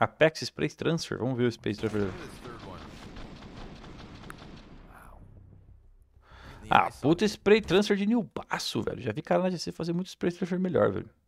Apex Spray Transfer. Vamos ver o Space Transfer. Ah, puta spray transfer de Nilbaço, velho. Já vi cara na GC fazer muito spray transfer melhor, velho.